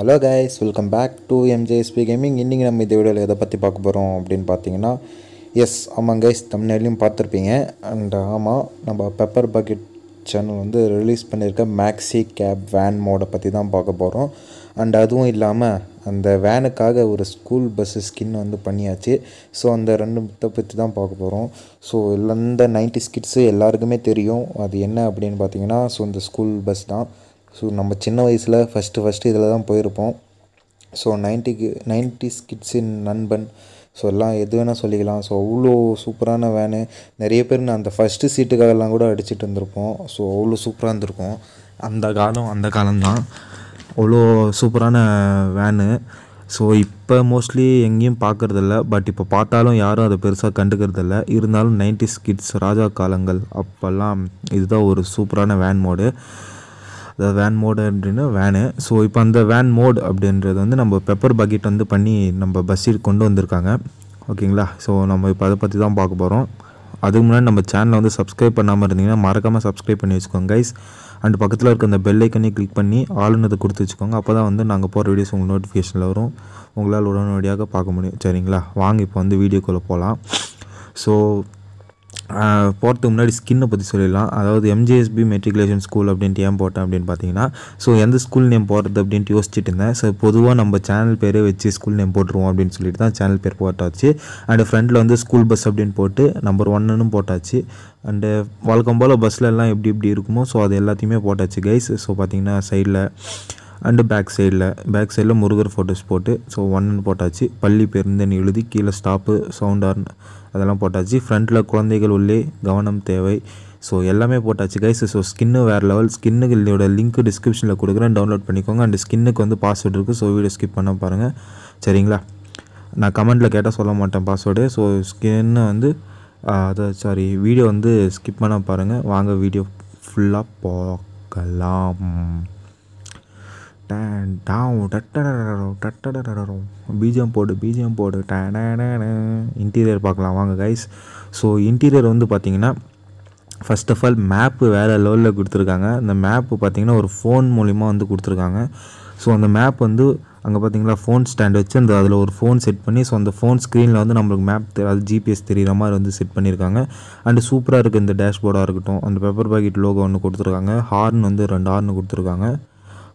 hello guys welcome back to MJSP gaming இன்றைக்கி நம்ம இந்த வீடியோவில் எதை பற்றி பார்க்க போகிறோம் அப்படின்னு பார்த்தீங்கன்னா எஸ் ஆமாம் கைஸ் தமிழ்நாட்டிலையும் பார்த்துருப்பீங்க அண்ட் ஆமாம் நம்ம பெப்பர் பக்கெட் சேனல் வந்து ரிலீஸ் பண்ணியிருக்க மேக்ஸி கேப் வேன் மோடை பற்றி தான் பார்க்க போகிறோம் அண்ட் அதுவும் இல்லாமல் அந்த வேனுக்காக ஒரு ஸ்கூல் பஸ்ஸு ஸ்கின் வந்து பண்ணியாச்சு ஸோ அந்த ரெண்டு முத்தை பற்றி தான் பார்க்க போகிறோம் ஸோ இந்த நைன்டி ஸ்கிட்ஸு எல்லாருக்குமே தெரியும் அது என்ன அப்படின்னு பார்த்தீங்கன்னா ஸோ இந்த ஸ்கூல் பஸ் தான் ஸோ நம்ம சின்ன வயசில் ஃபஸ்ட்டு ஃபஸ்ட்டு இதில் தான் போயிருப்போம் ஸோ நைன்ட்டிக்கு நைன்டி ஸ்கிட்ஸின் நண்பன் ஸோ எல்லாம் எது வேணால் சொல்லிக்கலாம் ஸோ அவ்வளோ சூப்பரான வேனு நிறைய பேர் நான் அந்த ஃபஸ்ட்டு சீட்டுக்காகலாம் கூட அடிச்சுட்டு இருந்திருப்போம் ஸோ அவ்வளோ சூப்பராக இருந்திருக்கும் அந்த காலம் அந்த காலம்தான் அவ்வளோ சூப்பரான வேனு ஸோ இப்போ மோஸ்ட்லி எங்கேயும் பார்க்குறதில்ல பட் இப்போ பார்த்தாலும் யாரும் அதை பெருசாக கண்டுக்கிறதில்ல இருந்தாலும் நைன்டிஸ் கிட்ஸ் ராஜா காலங்கள் அப்போல்லாம் இதுதான் ஒரு சூப்பரான வேன் மோடு அதாவது வேன் மோடு அப்படின்னா வேனு ஸோ இப்போ அந்த வேன் மோட் அப்படின்றது வந்து நம்ம பெப்பர் பக்கெட் வந்து பண்ணி நம்ம பஸ்ஸில் கொண்டு வந்திருக்காங்க ஓகேங்களா ஸோ நம்ம இப்போ அதை பற்றி தான் பார்க்க போகிறோம் அதுக்கு முன்னாடி நம்ம சேனலை வந்து சப்ஸ்கிரைப் பண்ணாமல் இருந்தீங்கன்னா மறக்காமல் சப்ஸ்கிரைப் பண்ணி வச்சுக்கோங்க கைஸ் அண்ட் பக்கத்தில் இருக்க அந்த பெல்லைக்கனே கிளிக் பண்ணி ஆளுநத்தை கொடுத்து வச்சுக்கோங்க அப்போ தான் வந்து நாங்கள் போகிற வீடியோஸ் உங்கள் நோட்டிஃபிகேஷனில் வரும் உங்களால் உடனடியாக பார்க்க முடியும் சரிங்களா வாங்க இப்போ வந்து வீடியோக்குள்ளே போகலாம் ஸோ போகிறதுக்கு முன்னாடி ஸ்கின்னை பற்றி சொல்லிடலாம் அதாவது எம்ஜிஎஸ்பி மெட்ரிகுலேஷன் ஸ்கூல் அப்படின்ட்டு ஏன் போட்டேன் அப்படின்னு பார்த்தீங்கன்னா ஸோ எந்த ஸ்கூல் நேம் போடுறது அப்படின்ட்டு யோசிச்சுட்டு இருந்தேன் ஸோ பொதுவாக நம்ம சேனல் பேரே வச்சு ஸ்கூல் நேம் போட்டுருவோம் அப்படின்னு சொல்லிட்டு தான் சேனல் பேர் போட்டாச்சு அண்டு ஃப்ரண்டில் வந்து ஸ்கூல் பஸ் அப்படின்னு போட்டு நம்பர் ஒன்னுன்னு போட்டாச்சு அண்டு வழக்கம் போல் பஸ்ல எல்லாம் எப்படி எப்படி இருக்குமோ ஸோ அது எல்லாத்தையுமே போட்டாச்சு கைஸ் ஸோ பார்த்திங்கன்னா சைடில் அண்டு பேக் சைடில் பேக் சைடில் முருகர் ஃபோட்டோஸ் போட்டு ஸோ ஒன்னுன்னு போட்டாச்சு பள்ளி பேருந்துன்னு எழுதி கீழே ஸ்டாப்பு சவுண்டார்னு அதெல்லாம் போட்டாச்சு ஃப்ரண்ட்டில் குழந்தைகள் உள்ளே கவனம் தேவை ஸோ எல்லாமே போட்டாச்சு கைஸ் ஸோ ஸ்கின்னு வேறு லெவல் ஸ்கின்னுகளோட லிங்க் டிஸ்கிரிப்ஷனில் கொடுக்குறேன் டவுன்லோட் பண்ணிக்கோங்க அண்ட் ஸ்கின்னுக்கு வந்து பாஸ்வேர்டு இருக்குது ஸோ வீடியோ ஸ்கிப் பண்ண பாருங்கள் சரிங்களா நான் கமெண்ட்டில் கேட்டால் சொல்ல மாட்டேன் பாஸ்வேர்டு ஸோ ஸ்கின்னு வந்து அது சாரி வீடியோ வந்து ஸ்கிப் பண்ண பாருங்கள் வாங்க வீடியோ ஃபுல்லாக பார்க்கலாம் டேன் டாவும் டட்டடரோ டட்டடரோ பிஜிஎம் போடு பிஜிஎம் போடு டேன இன்டீரியர் பார்க்கலாம் வாங்க கைஸ் ஸோ இன்டீரியர் வந்து பார்த்தீங்கன்னா ஃபஸ்ட் ஆஃப் ஆல் மேப்பு வேறு லெவலில் கொடுத்துருக்காங்க அந்த மேப்பு பார்த்திங்கன்னா ஒரு ஃபோன் மூலிமா வந்து கொடுத்துருக்காங்க ஸோ அந்த மேப் வந்து அங்கே பார்த்தீங்களா ஃபோன் ஸ்டாண்ட் வச்சு அந்த அதில் ஒரு ஃபோன் செட் பண்ணி ஸோ அந்த ஃபோன் ஸ்க்ரீனில் வந்து நம்மளுக்கு மேப் அது ஜிபிஎஸ் தெரிகிற மாதிரி வந்து செட் பண்ணியிருக்காங்க அண்டு சூப்பராக இருக்குது இந்த டேஷ்போர்டாக இருக்கட்டும் அந்த பெப்பர் பாக்கெட் லோகோ ஒன்று கொடுத்துருக்காங்க ஹார்ன் வந்து ரெண்டு ஹார்னு கொடுத்துருக்காங்க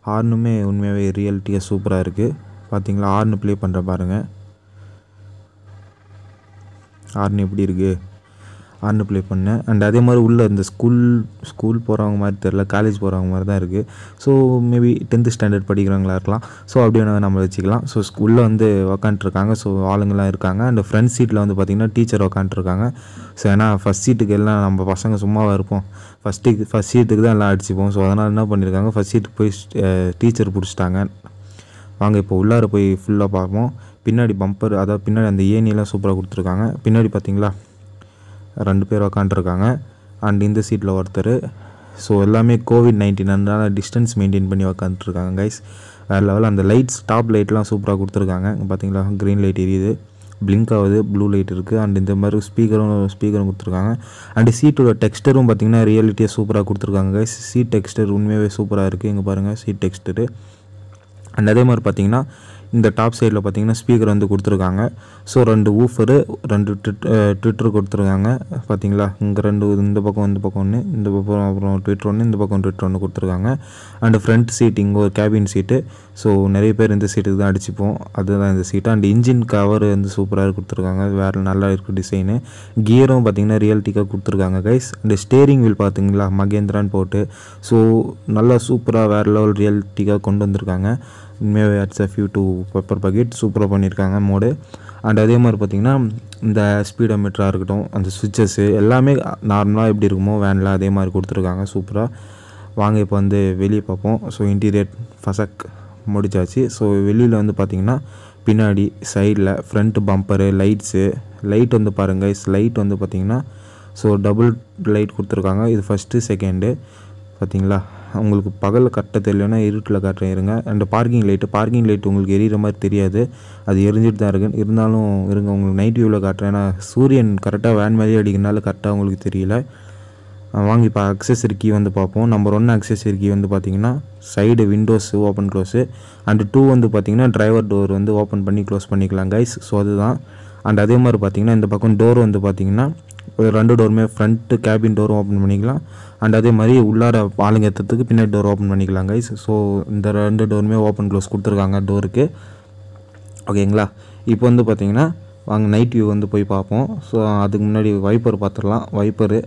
ஹார்னுமே உண்மையாகவே ரியாலிட்டியாக சூப்பராக இருக்குது பார்த்தீங்களா ஹார்னு ப்ளே பண்ணுற பாருங்கள் ஹார்ன் எப்படி இருக்குது ஆர்னு ப்ளே பண்ணேன் அண்ட் அதே மாதிரி உள்ளே இந்த ஸ்கூல் ஸ்கூல் போகிறவங்க மாதிரி தெரில காலேஜ் போகிறவங்க மாதிரி தான் இருக்குது ஸோ மேபி டென்த்து ஸ்டாண்டர்ட் படிக்கிறவங்களா இருக்கலாம் ஸோ அப்படியே நம்ம வச்சுக்கலாம் ஸோ ஸ்கூலில் வந்து உக்காண்ட்ருக்காங்க ஸோ ஆளுங்கள்லாம் இருக்காங்க அண்ட் ஃப்ரண்ட் சீட்டில் வந்து பார்த்திங்கன்னா டீச்சர் உக்காண்ட்ருக்காங்க ஸோ ஏன்னா ஃபஸ்ட் சீட்டுக்கு எல்லாம் நம்ம பசங்க சும்மாவாக இருப்போம் ஃபஸ்ட்டுக்கு ஃபஸ்ட் சீட்டுக்கு தான் எல்லாம் அடிச்சுப்போம் ஸோ அதனால் என்ன பண்ணியிருக்காங்க ஃபஸ்ட் சீட்டுக்கு போய் டீச்சர் பிடிச்சிட்டாங்க வாங்க இப்போ உள்ளார போய் ஃபுல்லாக பார்ப்போம் பின்னாடி பம்பர் அதாவது பின்னாடி அந்த ஏனியெல்லாம் சூப்பராக கொடுத்துருக்காங்க பின்னாடி பார்த்தீங்களா ரெண்டு பேர் உக்காண்ட்ருக்காங்க அண்ட் இந்த சீட்டில் ஒருத்தர் ஸோ எல்லாமே கோவிட் நைன்டீன்னால் டிஸ்டன்ஸ் மெயின்டைன் பண்ணி உக்காந்துட்ருக்காங்க கைஸ் வேறு லெவலில் அந்த லைட்ஸ் டாப் லைட்லாம் சூப்பராக கொடுத்துருக்காங்க பார்த்தீங்களா க்ரீன் லைட் எரியுது பிளிங்க் ஆகுது ப்ளூ லைட் இருக்குது அண்ட் இந்த மாதிரி ஸ்பீக்கரும் ஸ்பீக்கரும் கொடுத்துருக்காங்க அண்ட் சீட்டோட டெக்ஸ்டரும் பார்த்திங்கன்னா ரியாலிட்டியாக சூப்பராக கொடுத்துருக்காங்க கைஸ் சீட் டெக்ஸ்டர் உண்மையாகவே சூப்பராக இருக்குது இங்கே பாருங்கள் சீட் டெக்ஸ்டரு அண்ட் அதே மாதிரி பார்த்திங்கன்னா இந்த டாப் சைடில் பார்த்தீங்கன்னா ஸ்பீக்கர் வந்து கொடுத்துருக்காங்க ஸோ ரெண்டு ஊஃபரு ரெண்டு ட்விட்டர் கொடுத்துருக்காங்க பார்த்தீங்களா இங்கே ரெண்டு இந்த பக்கம் இந்த பக்கம் ஒன்று இந்த பக்கம் அப்புறம் ட்விட்டர் ஒன்று இந்த பக்கம் ட்விட்டர் ஒன்று கொடுத்துருக்காங்க அண்டு ஃப்ரண்ட் சீட் இங்கே ஒரு கேபின் சீட்டு ஸோ நிறைய பேர் இந்த சீட்டுக்கு தான் அடிச்சுப்போம் அதுதான் இந்த சீட்டு அண்ட் இன்ஜின் கவர் வந்து சூப்பராக கொடுத்துருக்காங்க வேறு நல்லா இருக்குது டிசைனு கியரும் பார்த்தீங்கன்னா ரியாலிட்டிக்காக கொடுத்துருக்காங்க கைஸ் அண்டு ஸ்டேரிங் வீல் பார்த்தீங்களா மகேந்திரான்னு போட்டு ஸோ நல்லா சூப்பராக வேறு லெவல் ரியாலிட்டிக்காக கொண்டு வந்திருக்காங்க உண்மையாகவே hats off few to pepper bucket சூப்பராக பண்ணியிருக்காங்க மோடு அண்ட் அதே மாதிரி பார்த்திங்கன்னா இந்த ஸ்பீடோ மீட்டராக இருக்கட்டும் அந்த சுவிட்சஸ்ஸு எல்லாமே நார்மலாக எப்படி இருக்குமோ வேனில் அதே மாதிரி கொடுத்துருக்காங்க சூப்பராக வாங்க இப்போ வந்து வெளியே பார்ப்போம் ஸோ இன்டீரியர் ஃபசக் முடிச்சாச்சு ஸோ வெளியில் வந்து பார்த்திங்கன்னா பின்னாடி சைடில் ஃப்ரண்ட் பம்பரு லைட்ஸு லைட் வந்து பாருங்கள் லைட் வந்து பார்த்திங்கன்னா ஸோ டபுள் லைட் கொடுத்துருக்காங்க இது ஃபஸ்ட்டு செகண்டு பார்த்திங்களா உங்களுக்கு பகலில் கட்ட தெரியலன்னா இருட்டில் காட்டுறேன் இருங்க and parking light parking light உங்களுக்கு எரியிற மாதிரி தெரியாது அது எரிஞ்சிட்டு தான் இருக்குது இருந்தாலும் இருங்க உங்களுக்கு நைட் வியூவில் காட்டுறேன் ஏன்னா சூரியன் கரெக்டாக வேன் மாதிரி அடிக்கிறனால கரெக்டாக உங்களுக்கு தெரியல வாங்கி இப்போ அக்சஸரி கீ வந்து பார்ப்போம் நம்பர் ஒன் அக்சஸரி கீ வந்து பார்த்திங்கன்னா side windows open close and two வந்து பார்த்திங்கன்னா டிரைவர் டோர் வந்து ஓப்பன் பண்ணி க்ளோஸ் பண்ணிக்கலாம் கைஸ் ஸோ அதுதான் அண்ட் அதே மாதிரி பார்த்தீங்கன்னா இந்த பக்கம் டோர் வந்து பார்த்திங்கன்னா ரெண்டு டோருமே ஃப்ரண்ட்டு கேபின் டோரும் ஓப்பன் பண்ணிக்கலாம் அண்ட் அதே மாதிரி உள்ளார ஆளுங்க ஏற்றுறதுக்கு பின்னாடி டோர் ஓப்பன் பண்ணிக்கலாம் கைஸ் ஸோ இந்த ரெண்டு டோருமே ஓப்பன் க்ளோஸ் கொடுத்துருக்காங்க டோருக்கு ஓகேங்களா இப்போ வந்து பார்த்திங்கன்னா வாங்க நைட் வியூ வந்து போய் பார்ப்போம் ஸோ அதுக்கு முன்னாடி வைப்பர் பார்த்துடலாம் வைப்பரு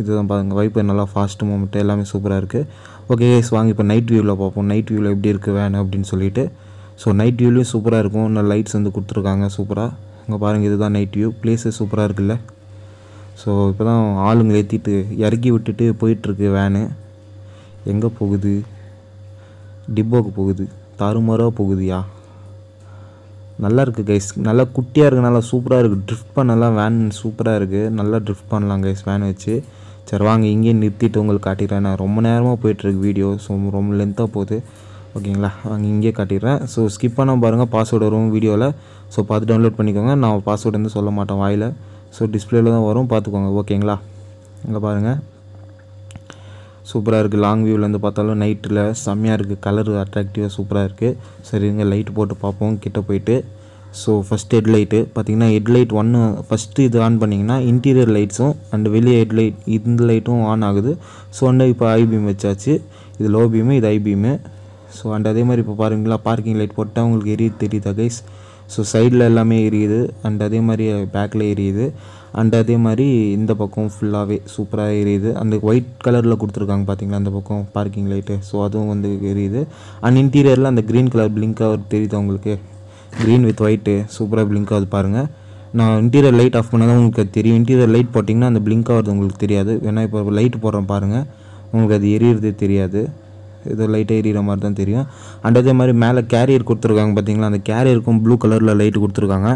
இதுதான் பாருங்கள் வைப்பர் நல்லா ஃபாஸ்ட்டு மூமெண்ட் எல்லாமே சூப்பராக இருக்குது ஓகே கைஸ் வாங்க இப்போ நைட் வியூவில் பார்ப்போம் நைட் வியூவில் எப்படி இருக்குது வேணும் அப்படின்னு சொல்லிட்டு ஸோ நைட் வியூலேயும் சூப்பராக இருக்கும் இன்னும் லைட்ஸ் வந்து கொடுத்துருக்காங்க சூப்பராக இங்கே பாருங்கள் இதுதான் நைட் வியூ ப்ளேஸு சூப்பராக இருக்குல்ல ஸோ இப்போ தான் ஆளுங்களை ஏற்றிட்டு இறக்கி விட்டுட்டு போயிட்டுருக்கு வேனு எங்கே போகுது டிப்போக்கு போகுது தாறுமாறாக போகுதுயா நல்லா இருக்குது கைஸ் நல்லா குட்டியாக இருக்குது நல்லா சூப்பராக இருக்குது ட்ரிஃப்ட் பண்ணலாம் வேன் சூப்பராக இருக்குது நல்லா ட்ரிஃப்ட் பண்ணலாம் கைஸ் வேன் வச்சு சரி வாங்க இங்கேயே நிறுத்திட்டு உங்களுக்கு காட்டிடுறேன் நான் ரொம்ப நேரமாக போயிட்டுருக்கு வீடியோ ஸோ ரொம்ப லென்த்தாக போகுது ஓகேங்களா வாங்க இங்கேயே காட்டிடுறேன் ஸோ ஸ்கிப் பண்ணால் பாருங்கள் பாஸ்வேர்டு வரும் வீடியோவில் ஸோ பார்த்து டவுன்லோட் பண்ணிக்கோங்க நான் பாஸ்வேர்டு வந்து சொல்ல மாட்டேன் வாயில் ஸோ டிஸ்பிளேல தான் வரும் பார்த்துக்கோங்க ஓகேங்களா இங்கே பாருங்கள் சூப்பராக இருக்குது லாங் வியூவிலேருந்து பார்த்தாலும் நைட்டில் செம்மையாக இருக்குது கலர் அட்ராக்டிவாக சூப்பராக இருக்குது சரி இங்கே லைட் போட்டு பார்ப்போம் கிட்டே போயிட்டு ஸோ ஃபஸ்ட் ஹெட்லைட்டு பார்த்திங்கன்னா ஹெட்லைட் ஒன்று ஃபஸ்ட்டு இது ஆன் பண்ணிங்கன்னா இன்டீரியர் லைட்ஸும் அண்டு வெளியே ஹெட்லைட் இந்த லைட்டும் ஆன் ஆகுது ஸோ அண்டு இப்போ ஐபீம் வச்சாச்சு இது லோ பீமு இது ஐபீமு ஸோ அண்ட் அதே மாதிரி இப்போ பாருங்களா பார்க்கிங் லைட் போட்டால் உங்களுக்கு எரிய தெரியுதா கைஸ் ஸோ சைடில் எல்லாமே எரியுது அண்ட் அதே மாதிரி பேக்கில் எரியுது அண்ட் அதே மாதிரி இந்த பக்கம் ஃபுல்லாகவே சூப்பராக எரியுது அந்த ஒயிட் கலரில் கொடுத்துருக்காங்க பார்த்தீங்களா அந்த பக்கம் பார்க்கிங் லைட்டு ஸோ அதுவும் வந்து எரியுது அண்ட் இன்டீரியரில் அந்த க்ரீன் கலர் பிளிங்காக தெரியுது அவங்களுக்கு க்ரீன் வித் ஒயிட்டு சூப்பராக பிளிங்காக அது பாருங்கள் நான் இன்டீரியர் லைட் ஆஃப் பண்ணால் தான் உங்களுக்கு தெரியும் இன்டீரியர் லைட் போட்டிங்கன்னா அந்த பிளிங்க் வருது உங்களுக்கு தெரியாது ஏன்னா இப்போ லைட் போடுறோம் பாருங்கள் உங்களுக்கு அது எரியறதே தெரியாது இது லைட்டாக எரியிற மாதிரி தான் தெரியும் அண்ட் அதே மாதிரி மேலே கேரியர் கொடுத்துருக்காங்க பார்த்தீங்களா அந்த கேரியருக்கும் ப்ளூ கலரில் லைட் கொடுத்துருக்காங்க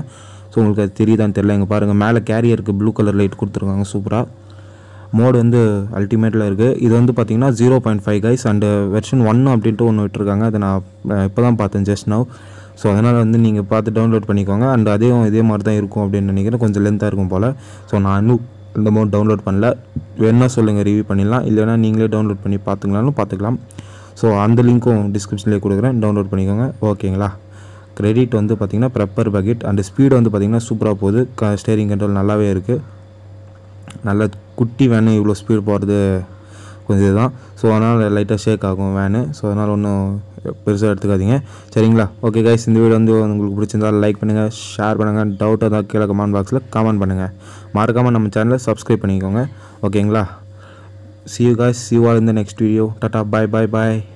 ஸோ உங்களுக்கு அது தெரியுதான்னு தெரியல இங்கே பாருங்கள் மேலே கேரியருக்கு ப்ளூ கலர் லைட் கொடுத்துருக்காங்க சூப்பராக மோடு வந்து அல்டிமேட்டில் இருக்குது இது வந்து பார்த்திங்கன்னா zero point five guys and version ஒன்று அப்படின்ட்டு ஒன்று விட்டுருக்காங்க அதை நான் இப்போ தான் பார்த்தேன் ஜஸ்ட் நவ் ஸோ அதனால் வந்து நீங்கள் பார்த்து டவுன்லோட் பண்ணிக்கோங்க அண்ட் அதையும் இதே மாதிரி தான் இருக்கும் அப்படின்னு நினைக்கிறேன் கொஞ்சம் லென்த்தாக இருக்கும் போல் ஸோ நான் இன்னும் இந்த மோட் டவுன்லோட் பண்ணல வேணால் சொல்லுங்கள் ரிவ்யூ பண்ணிடலாம் இல்லைனா நீங்களே டவுன்லோட் பண்ணி பார்த்துக்கலாம்னு பார்த்துக்கலாம் ஸோ அந்த லிங்க்கும் டிஸ்கிரிப்ஷன்லேயே கொடுக்குறேன் டவுன்லோட் பண்ணிக்கோங்க ஓகேங்களா கிரெடிட் வந்து பார்த்திங்கன்னா ப்ரப்பர் பக்கெட் அண்ட் ஸ்பீடு வந்து பார்த்திங்கன்னா சூப்பராக போகுது க ஸ்டேரிங் கண்ட்ரோல் நல்லாவே இருக்குது நல்ல குட்டி வேனு இவ்வளோ ஸ்பீடு போகிறது கொஞ்சம் இதுதான் ஸோ அதனால் லைட்டாக ஷேக் ஆகும் வேனு ஸோ அதனால் ஒன்றும் பெருசாக எடுத்துக்காதீங்க சரிங்களா ஓகே கைஸ் இந்த வீடியோ வந்து உங்களுக்கு பிடிச்சிருந்தா லைக் பண்ணுங்கள் ஷேர் பண்ணுங்கள் டவுட்டாக தான் கீழே கமெண்ட் பாக்ஸில் கமெண்ட் பண்ணுங்கள் மறக்காமல் நம்ம சேனலை சப்ஸ்கிரைப் பண்ணிக்கோங்க ஓகேங்களா see you guys see you all in the next video tata bye bye bye